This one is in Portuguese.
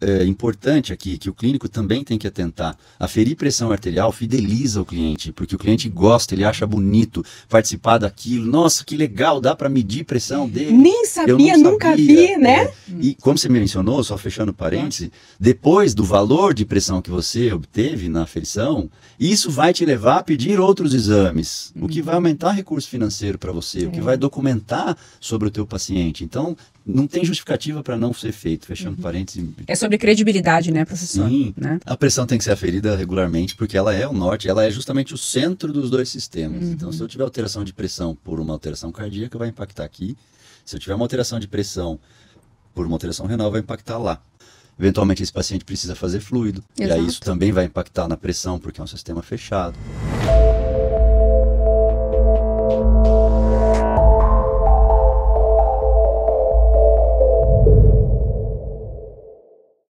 é, importante aqui que o clínico também tem que atentar. Aferir pressão arterial fideliza o cliente, porque o cliente gosta, ele acha bonito participar daquilo. Nossa, que legal, dá para medir pressão dele. Nem sabia, sabia nunca vi, né? É. E hum. como você mencionou, só fechando parêntese, depois do valor de pressão que você obteve na aferição, isso vai te levar a pedir outros exames, o que vai uhum. aumentar recurso financeiro para você, o que vai é. documentar sobre o teu paciente. Então, não tem justificativa para não ser feito, fechando uhum. parênteses. É sobre credibilidade, né, professor? Sim. Né? A pressão tem que ser aferida regularmente, porque ela é o norte, ela é justamente o centro dos dois sistemas. Uhum. Então, se eu uhum. tiver alteração de pressão por uma alteração cardíaca, vai impactar aqui. Se eu tiver uma alteração de pressão por uma alteração renal vai impactar lá. Eventualmente esse paciente precisa fazer fluido, Exato. e aí isso também vai impactar na pressão, porque é um sistema fechado.